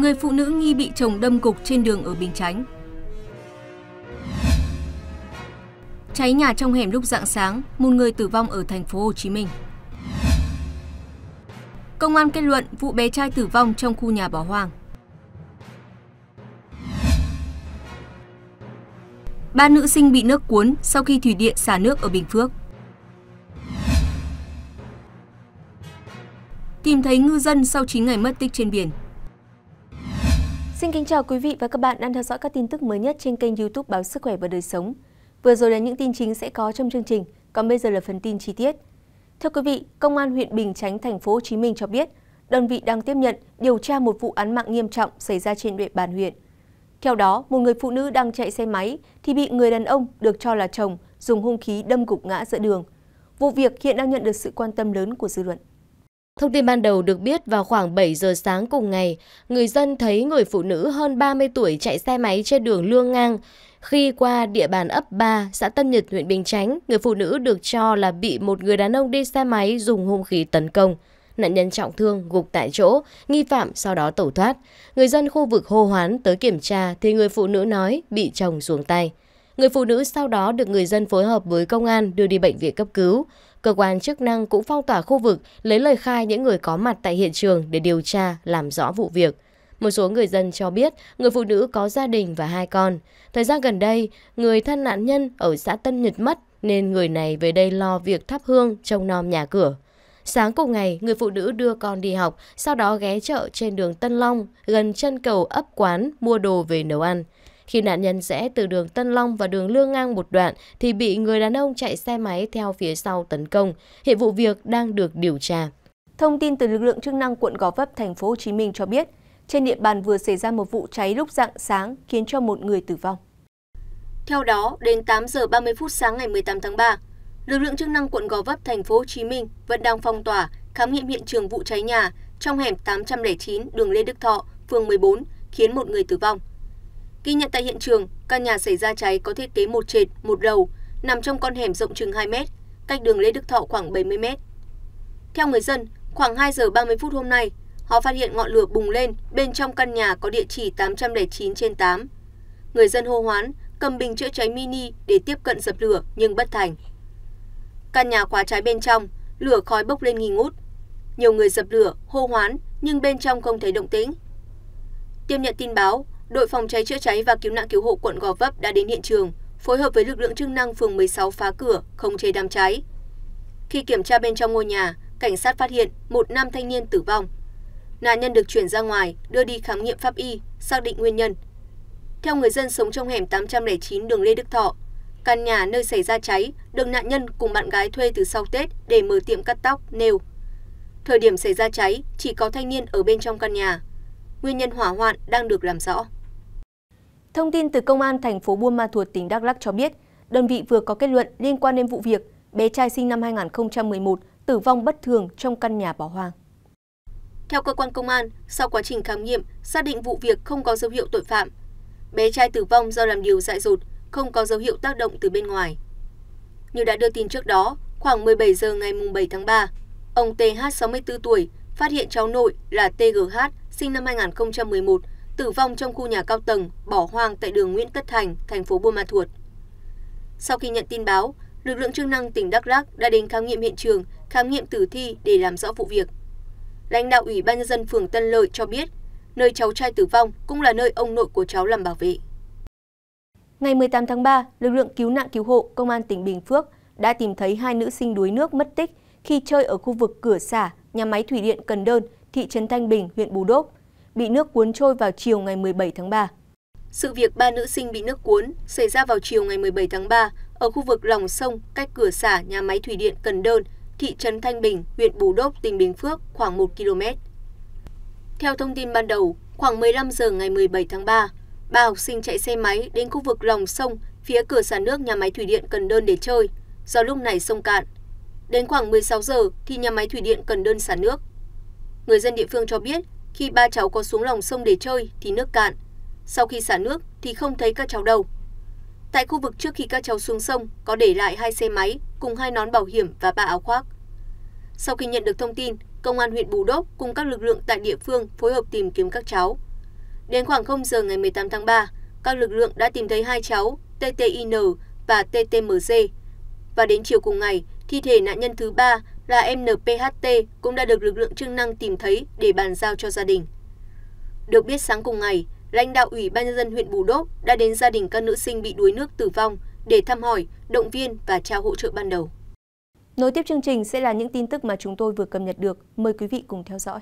người phụ nữ nghi bị chồng đâm cục trên đường ở Bình Chánh. Cháy nhà trong hẻm lúc rạng sáng, một người tử vong ở thành phố Hồ Chí Minh. Công an kết luận vụ bé trai tử vong trong khu nhà bỏ hoang. Ba nữ sinh bị nước cuốn sau khi thủy điện xả nước ở Bình Phước. Tìm thấy ngư dân sau 9 ngày mất tích trên biển. Xin kính chào quý vị và các bạn đang theo dõi các tin tức mới nhất trên kênh YouTube báo Sức khỏe và đời sống. Vừa rồi là những tin chính sẽ có trong chương trình, còn bây giờ là phần tin chi tiết. Thưa quý vị, Công an huyện Bình Chánh thành phố Hồ Chí Minh cho biết, đơn vị đang tiếp nhận điều tra một vụ án mạng nghiêm trọng xảy ra trên địa bàn huyện. Theo đó, một người phụ nữ đang chạy xe máy thì bị người đàn ông được cho là chồng dùng hung khí đâm gục ngã giữa đường. Vụ việc hiện đang nhận được sự quan tâm lớn của dư luận. Thông tin ban đầu được biết vào khoảng 7 giờ sáng cùng ngày, người dân thấy người phụ nữ hơn 30 tuổi chạy xe máy trên đường Lương Ngang. Khi qua địa bàn ấp 3, xã Tân Nhật, huyện Bình Chánh, người phụ nữ được cho là bị một người đàn ông đi xe máy dùng hung khí tấn công. Nạn nhân trọng thương, gục tại chỗ, nghi phạm sau đó tẩu thoát. Người dân khu vực hô hoán tới kiểm tra thì người phụ nữ nói bị chồng xuống tay. Người phụ nữ sau đó được người dân phối hợp với công an đưa đi bệnh viện cấp cứu. Cơ quan chức năng cũng phong tỏa khu vực, lấy lời khai những người có mặt tại hiện trường để điều tra, làm rõ vụ việc. Một số người dân cho biết người phụ nữ có gia đình và hai con. Thời gian gần đây, người thân nạn nhân ở xã Tân Nhật mất nên người này về đây lo việc thắp hương trong nom nhà cửa. Sáng cùng ngày, người phụ nữ đưa con đi học, sau đó ghé chợ trên đường Tân Long, gần chân cầu ấp quán, mua đồ về nấu ăn. Khi nạn nhân rẽ từ đường Tân Long và đường Lương Ngang một đoạn thì bị người đàn ông chạy xe máy theo phía sau tấn công. Hiện vụ việc đang được điều tra. Thông tin từ lực lượng chức năng quận Gò Vấp, thành phố Hồ Chí Minh cho biết, trên địa bàn vừa xảy ra một vụ cháy lúc rạng sáng khiến cho một người tử vong. Theo đó, đến 8 giờ 30 phút sáng ngày 18 tháng 3, lực lượng chức năng quận Gò Vấp, thành phố Hồ Chí Minh vẫn đang phong tỏa, khám nghiệm hiện trường vụ cháy nhà trong hẻm 809 đường Lê Đức Thọ, phường 14, khiến một người tử vong ghi nhận tại hiện trường căn nhà xảy ra cháy có thiết kế một trệt một đầu nằm trong con hẻm rộng chừng hai mét cách đường lê đức thọ khoảng bảy mươi mét theo người dân khoảng hai giờ ba mươi phút hôm nay họ phát hiện ngọn lửa bùng lên bên trong căn nhà có địa chỉ tám trăm linh chín trên tám người dân hô hoán cầm bình chữa cháy mini để tiếp cận dập lửa nhưng bất thành căn nhà khóa cháy bên trong lửa khói bốc lên nghi ngút nhiều người dập lửa hô hoán nhưng bên trong không thấy động tĩnh tiếp nhận tin báo đội phòng cháy chữa cháy và cứu nạn cứu hộ quận gò vấp đã đến hiện trường phối hợp với lực lượng chức năng phường 16 phá cửa không chế đám cháy khi kiểm tra bên trong ngôi nhà cảnh sát phát hiện một nam thanh niên tử vong nạn nhân được chuyển ra ngoài đưa đi khám nghiệm pháp y xác định nguyên nhân theo người dân sống trong hẻm 809 đường Lê Đức Thọ căn nhà nơi xảy ra cháy được nạn nhân cùng bạn gái thuê từ sau Tết để mở tiệm cắt tóc nêu thời điểm xảy ra cháy chỉ có thanh niên ở bên trong căn nhà nguyên nhân hỏa hoạn đang được làm rõ Thông tin từ Công an thành phố Buôn Ma Thuột tỉnh Đắk Lắk cho biết, đơn vị vừa có kết luận liên quan đến vụ việc bé trai sinh năm 2011 tử vong bất thường trong căn nhà bỏ hoang. Theo cơ quan công an, sau quá trình khám nghiệm, xác định vụ việc không có dấu hiệu tội phạm. Bé trai tử vong do làm điều dại dột, không có dấu hiệu tác động từ bên ngoài. Như đã đưa tin trước đó, khoảng 17 giờ ngày 7 tháng 3, ông TH 64 tuổi phát hiện cháu nội là TGH sinh năm 2011 tử vong trong khu nhà cao tầng bỏ hoang tại đường nguyễn tất thành thành phố buôn ma thuột sau khi nhận tin báo lực lượng chức năng tỉnh đắk Lắk đã đến khám nghiệm hiện trường khám nghiệm tử thi để làm rõ vụ việc lãnh đạo ủy ban nhân dân phường tân lợi cho biết nơi cháu trai tử vong cũng là nơi ông nội của cháu làm bảo vệ Ngày 18 tháng 3, lực lượng cứu nạn cứu hộ Công an tỉnh Bình Phước đã tìm thấy hai nữ sinh đuối nước mất tích khi chơi ở khu vực cửa xả, nhà máy thủy điện Cần Đơn, thị trấn Thanh Bình, huyện Bù Đốc, bị nước cuốn trôi vào chiều ngày một bảy tháng ba sự việc ba nữ sinh bị nước cuốn xảy ra vào chiều ngày 17 tháng 3 ở khu vực lòng sông cách cửa xả nhà máy thủy điện Cần Đơn, thị trấn Thanh Bình, huyện Bù Đốc, tỉnh Bình Phước khoảng 1 km. Theo thông tin ban đầu, khoảng 15 giờ ngày 17 tháng 3, ba học sinh chạy xe máy đến khu vực lòng sông phía cửa xả nước nhà máy thủy điện Cần Đơn để chơi, do lúc này sông cạn. Đến khoảng 16 giờ thì nhà máy thủy điện Cần Đơn xả nước. Người dân địa phương cho biết khi ba cháu có xuống lòng sông để chơi thì nước cạn sau khi xả nước thì không thấy các cháu đâu tại khu vực trước khi các cháu xuống sông có để lại hai xe máy cùng hai nón bảo hiểm và ba áo khoác sau khi nhận được thông tin công an huyện bù đốc cùng các lực lượng tại địa phương phối hợp tìm kiếm các cháu đến khoảng 0 giờ ngày 18 tháng 3 các lực lượng đã tìm thấy hai cháu ttin và ttmc và đến chiều cùng ngày thi thể nạn nhân thứ ba là npht cũng đã được lực lượng chức năng tìm thấy để bàn giao cho gia đình được biết sáng cùng ngày lãnh đạo ủy ban nhân dân huyện bù đốp đã đến gia đình các nữ sinh bị đuối nước tử vong để thăm hỏi động viên và trao hỗ trợ ban đầu nối tiếp chương trình sẽ là những tin tức mà chúng tôi vừa cập nhật được mời quý vị cùng theo dõi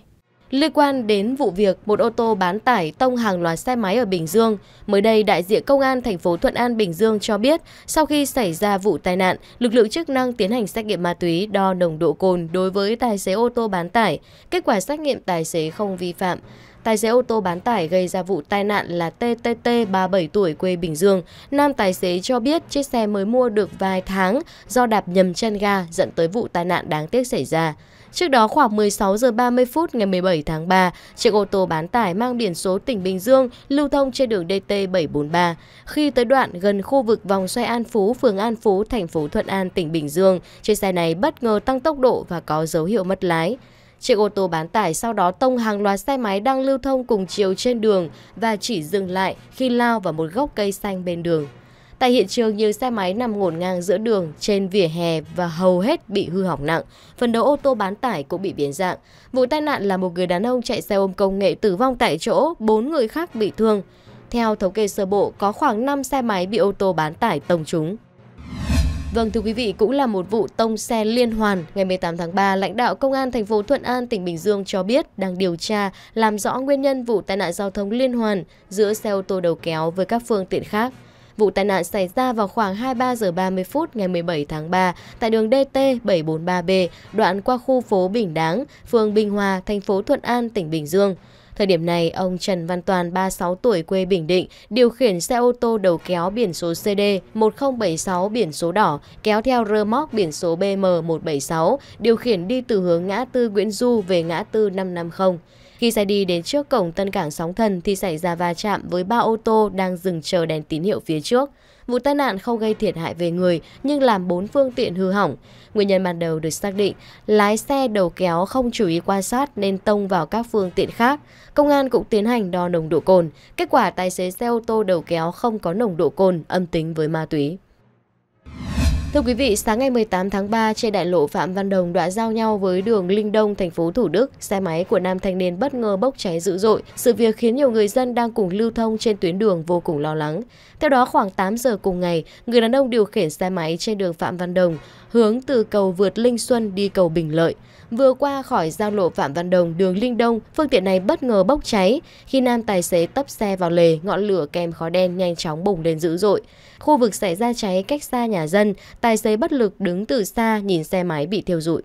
Liên quan đến vụ việc một ô tô bán tải tông hàng loạt xe máy ở Bình Dương, mới đây đại diện công an thành phố Thuận An Bình Dương cho biết, sau khi xảy ra vụ tai nạn, lực lượng chức năng tiến hành xét nghiệm ma túy đo nồng độ cồn đối với tài xế ô tô bán tải. Kết quả xét nghiệm tài xế không vi phạm. Tài xế ô tô bán tải gây ra vụ tai nạn là TTT 37 tuổi quê Bình Dương. Nam tài xế cho biết chiếc xe mới mua được vài tháng do đạp nhầm chân ga dẫn tới vụ tai nạn đáng tiếc xảy ra. Trước đó khoảng 16 giờ 30 phút ngày 17 tháng 3, chiếc ô tô bán tải mang biển số tỉnh Bình Dương lưu thông trên đường DT743. Khi tới đoạn gần khu vực vòng xoay An Phú, phường An Phú, thành phố Thuận An, tỉnh Bình Dương, chiếc xe này bất ngờ tăng tốc độ và có dấu hiệu mất lái. Chiếc ô tô bán tải sau đó tông hàng loạt xe máy đang lưu thông cùng chiều trên đường và chỉ dừng lại khi lao vào một gốc cây xanh bên đường. Tại hiện trường, nhiều xe máy nằm ngổn ngang giữa đường, trên vỉa hè và hầu hết bị hư hỏng nặng. Phần đầu ô tô bán tải cũng bị biến dạng. Vụ tai nạn là một người đàn ông chạy xe ôm công nghệ tử vong tại chỗ, bốn người khác bị thương. Theo thống kê sơ bộ, có khoảng 5 xe máy bị ô tô bán tải tông trúng. Vâng thưa quý vị, cũng là một vụ tông xe liên hoàn. Ngày 18 tháng 3, lãnh đạo công an thành phố Thuận An, tỉnh Bình Dương cho biết đang điều tra làm rõ nguyên nhân vụ tai nạn giao thông liên hoàn giữa xe ô tô đầu kéo với các phương tiện khác. Vụ tai nạn xảy ra vào khoảng 23 giờ 30 phút ngày 17 tháng 3 tại đường DT 743B, đoạn qua khu phố Bình Đáng, phường Bình Hòa, thành phố Thuận An, tỉnh Bình Dương. Thời điểm này, ông Trần Văn Toàn, 36 tuổi, quê Bình Định, điều khiển xe ô tô đầu kéo biển số CD 1076 biển số đỏ, kéo theo rơ móc biển số BM 176, điều khiển đi từ hướng ngã tư Nguyễn Du về ngã tư 550. Khi xe đi đến trước cổng tân cảng sóng thần thì xảy ra va chạm với ba ô tô đang dừng chờ đèn tín hiệu phía trước. Vụ tai nạn không gây thiệt hại về người nhưng làm bốn phương tiện hư hỏng. Nguyên nhân ban đầu được xác định, lái xe đầu kéo không chú ý quan sát nên tông vào các phương tiện khác. Công an cũng tiến hành đo nồng độ cồn. Kết quả tài xế xe ô tô đầu kéo không có nồng độ cồn âm tính với ma túy. Thưa quý vị, sáng ngày 18 tháng 3 trên đại lộ Phạm Văn Đồng đoạn giao nhau với đường Linh Đông, thành phố Thủ Đức, xe máy của nam thanh niên bất ngờ bốc cháy dữ dội. Sự việc khiến nhiều người dân đang cùng lưu thông trên tuyến đường vô cùng lo lắng. Theo đó, khoảng 8 giờ cùng ngày, người đàn ông điều khiển xe máy trên đường Phạm Văn Đồng hướng từ cầu vượt Linh Xuân đi cầu Bình Lợi. Vừa qua khỏi giao lộ Phạm Văn Đồng, đường Linh Đông, phương tiện này bất ngờ bốc cháy. Khi nam tài xế tấp xe vào lề, ngọn lửa kèm khói đen nhanh chóng bùng lên dữ dội. Khu vực xảy ra cháy cách xa nhà dân, tài xế bất lực đứng từ xa nhìn xe máy bị thiêu rụi.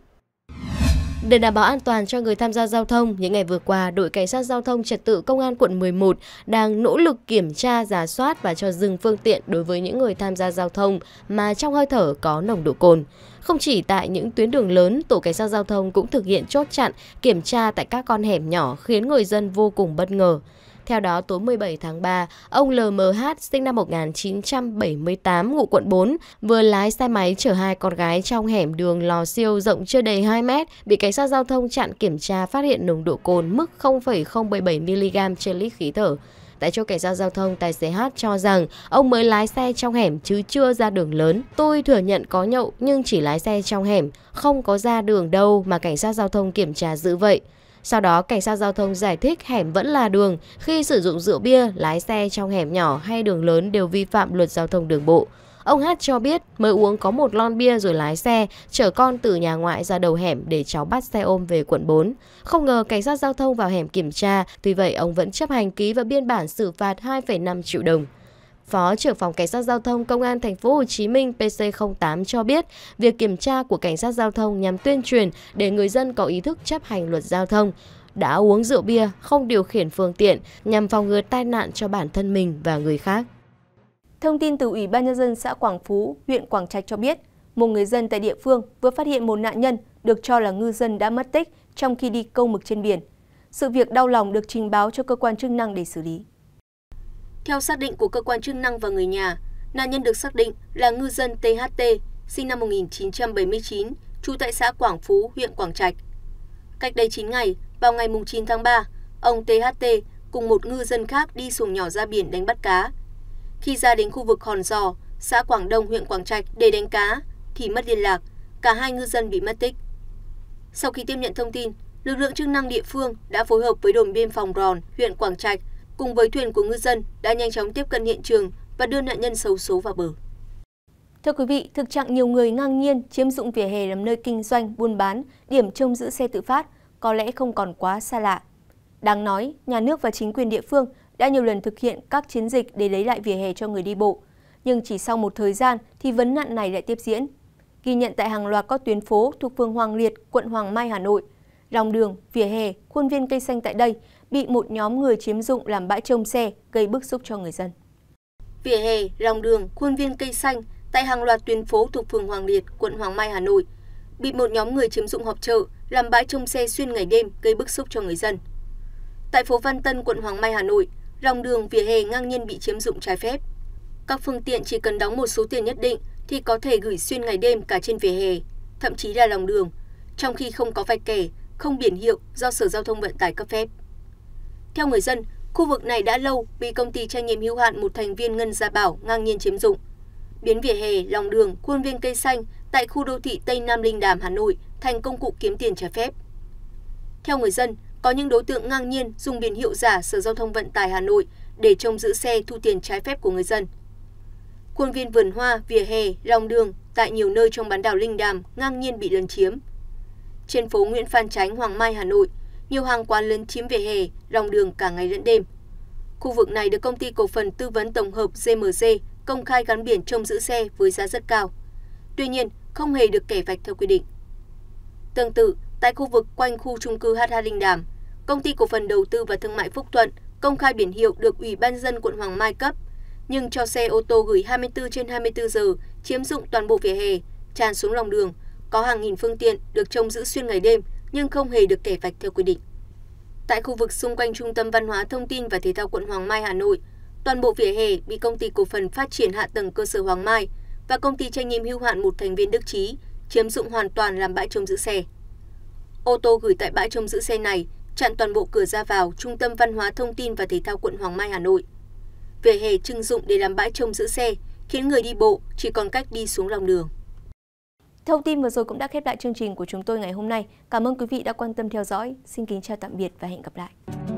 Để đảm bảo an toàn cho người tham gia giao thông, những ngày vừa qua, đội cảnh sát giao thông trật tự công an quận 11 đang nỗ lực kiểm tra, giả soát và cho dừng phương tiện đối với những người tham gia giao thông mà trong hơi thở có nồng độ cồn. Không chỉ tại những tuyến đường lớn, tổ cảnh sát giao thông cũng thực hiện chốt chặn, kiểm tra tại các con hẻm nhỏ khiến người dân vô cùng bất ngờ. Theo đó, tối 17 tháng 3, ông LMH sinh năm 1978, ngụ quận 4, vừa lái xe máy chở hai con gái trong hẻm đường lò siêu rộng chưa đầy 2 mét, bị cảnh sát giao thông chặn kiểm tra phát hiện nồng độ cồn mức 0,077mg trên lít khí thở. Tại chỗ cảnh sát giao thông, tài xế H cho rằng ông mới lái xe trong hẻm chứ chưa ra đường lớn. Tôi thừa nhận có nhậu nhưng chỉ lái xe trong hẻm, không có ra đường đâu mà cảnh sát giao thông kiểm tra dữ vậy. Sau đó, cảnh sát giao thông giải thích hẻm vẫn là đường, khi sử dụng rượu bia, lái xe trong hẻm nhỏ hay đường lớn đều vi phạm luật giao thông đường bộ. Ông Hát cho biết mới uống có một lon bia rồi lái xe, chở con từ nhà ngoại ra đầu hẻm để cháu bắt xe ôm về quận 4. Không ngờ cảnh sát giao thông vào hẻm kiểm tra, tuy vậy ông vẫn chấp hành ký và biên bản xử phạt 2,5 triệu đồng. Phó trưởng phòng cảnh sát giao thông Công an thành phố Hồ Chí Minh PC08 cho biết, việc kiểm tra của cảnh sát giao thông nhằm tuyên truyền để người dân có ý thức chấp hành luật giao thông, đã uống rượu bia, không điều khiển phương tiện nhằm phòng ngừa tai nạn cho bản thân mình và người khác. Thông tin từ Ủy ban Nhân dân xã Quảng Phú, huyện Quảng Trạch cho biết, một người dân tại địa phương vừa phát hiện một nạn nhân được cho là ngư dân đã mất tích trong khi đi câu mực trên biển. Sự việc đau lòng được trình báo cho cơ quan chức năng để xử lý. Theo xác định của cơ quan chức năng và người nhà, nạn nhân được xác định là ngư dân THT, sinh năm 1979, trú tại xã Quảng Phú, huyện Quảng Trạch. Cách đây 9 ngày, vào ngày 9 tháng 3, ông THT cùng một ngư dân khác đi xuồng nhỏ ra biển đánh bắt cá khi ra đến khu vực hòn giò xã quảng đông huyện quảng trạch để đánh cá thì mất liên lạc cả hai ngư dân bị mất tích sau khi tiếp nhận thông tin lực lượng chức năng địa phương đã phối hợp với đồn biên phòng ròn huyện quảng trạch cùng với thuyền của ngư dân đã nhanh chóng tiếp cận hiện trường và đưa nạn nhân xấu số vào bờ Thưa quý vị, thực trạng nhiều người ngang nhiên chiếm dụng vỉa hè làm nơi kinh doanh, buôn bán, điểm trông giữ xe tự phát có lẽ không còn quá xa lạ. Đáng nói, nhà nước và chính quyền địa phương đã nhiều lần thực hiện các chiến dịch để lấy lại vỉa hè cho người đi bộ, nhưng chỉ sau một thời gian thì vấn nạn này lại tiếp diễn. Ghi nhận tại hàng loạt các tuyến phố thuộc phường Hoàng Liệt, quận Hoàng Mai, Hà Nội, lòng đường, vỉa hè, khuôn viên cây xanh tại đây bị một nhóm người chiếm dụng làm bãi trông xe, gây bức xúc cho người dân. Vỉa hè, lòng đường, khuôn viên cây xanh tại hàng loạt tuyến phố thuộc phường Hoàng Liệt, quận Hoàng Mai, Hà Nội bị một nhóm người chiếm dụng họp chợ làm bãi trông xe xuyên ngày đêm gây bức xúc cho người dân. Tại phố Văn Tân, quận Hoàng Mai, Hà Nội, lòng đường vỉa hè ngang nhiên bị chiếm dụng trái phép. Các phương tiện chỉ cần đóng một số tiền nhất định thì có thể gửi xuyên ngày đêm cả trên vỉa hè, thậm chí là lòng đường, trong khi không có vạch kẻ, không biển hiệu do Sở Giao thông Vận tải cấp phép. Theo người dân, khu vực này đã lâu bị công ty trách nhiệm hữu hạn một thành viên Ngân Gia Bảo ngang nhiên chiếm dụng. Biến vỉa hè, lòng đường, khuôn viên cây xanh tại khu đô thị Tây Nam Linh Đàm, Hà Nội thành công cụ kiếm tiền trái phép. Theo người dân, có những đối tượng ngang nhiên dùng biển hiệu giả sở giao thông vận tải hà nội để trông giữ xe thu tiền trái phép của người dân khuôn viên vườn hoa vỉa hè lòng đường tại nhiều nơi trong bán đảo linh đàm ngang nhiên bị lấn chiếm trên phố nguyễn phan chánh hoàng mai hà nội nhiều hàng quán lấn chiếm vỉa hè lòng đường cả ngày lẫn đêm khu vực này được công ty cổ phần tư vấn tổng hợp gmc công khai gắn biển trông giữ xe với giá rất cao tuy nhiên không hề được kẻ vạch theo quy định tương tự tại khu vực quanh khu trung cư hh linh đàm công ty cổ phần đầu tư và thương mại phúc thuận công khai biển hiệu được ủy ban dân quận hoàng mai cấp nhưng cho xe ô tô gửi 24 trên 24 giờ chiếm dụng toàn bộ vỉa hè, tràn xuống lòng đường, có hàng nghìn phương tiện được trông giữ xuyên ngày đêm nhưng không hề được kẻ vạch theo quy định. Tại khu vực xung quanh Trung tâm Văn hóa Thông tin và Thể thao quận Hoàng Mai Hà Nội, toàn bộ vỉa hè bị công ty cổ phần phát triển hạ tầng cơ sở Hoàng Mai và công ty trách nhiệm hưu hạn một thành viên Đức Trí chiếm dụng hoàn toàn làm bãi trông giữ xe. Ô tô gửi tại bãi trông giữ xe này chặn toàn bộ cửa ra vào trung tâm văn hóa thông tin và thể thao quận hoàng mai hà nội vỉa hè trưng dụng để làm bãi trông giữ xe khiến người đi bộ chỉ còn cách đi xuống lòng đường Thông tin vừa rồi cũng đã khép lại chương trình của chúng tôi ngày hôm nay. Cảm ơn quý vị đã quan tâm theo dõi. Xin kính chào tạm biệt và hẹn gặp lại.